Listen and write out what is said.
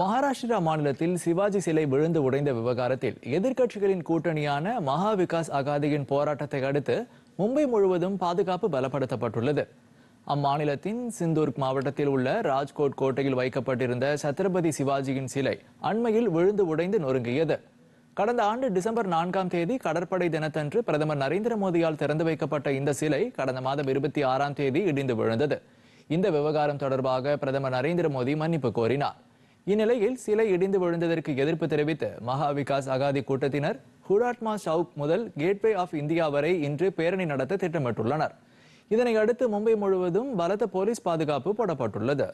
மகாராஷ்டிரா மாநிலத்தில் சிவாஜி சிலை விழுந்து உடைந்த விவகாரத்தில் எதிர்க்கட்சிகளின் கூட்டணியான மகா விகாஸ் அகாதியின் போராட்டத்தை அடுத்து மும்பை முழுவதும் பாதுகாப்பு பலப்படுத்தப்பட்டுள்ளது அம்மாநிலத்தின் சிந்தூர்க் மாவட்டத்தில் உள்ள ராஜ்கோட் கோட்டையில் வைக்கப்பட்டிருந்த சத்ரபதி சிவாஜியின் சிலை அண்மையில் விழுந்து உடைந்து நொறுங்கியது கடந்த ஆண்டு டிசம்பர் நான்காம் தேதி கடற்படை தினத்தன்று பிரதமர் நரேந்திர மோடியால் திறந்து வைக்கப்பட்ட இந்த சிலை கடந்த மாதம் இருபத்தி ஆறாம் தேதி இடிந்து விழுந்தது இந்த விவகாரம் தொடர்பாக பிரதமர் நரேந்திர மோடி மன்னிப்பு கோரினார் இந்நிலையில் சிலை இடிந்து விழுந்ததற்கு எதிர்ப்பு தெரிவித்த மகா விகாஸ் அகாதி கூட்டத்தினர் ஹுடாட்மா சவுக் முதல் கேட்வே ஆஃப் இந்தியா வரை இன்று பேரணி நடத்த திட்டமிட்டுள்ளனர் இதனை அடுத்து மும்பை முழுவதும் பலத்த போலீஸ் பாதுகாப்பு போடப்பட்டுள்ளது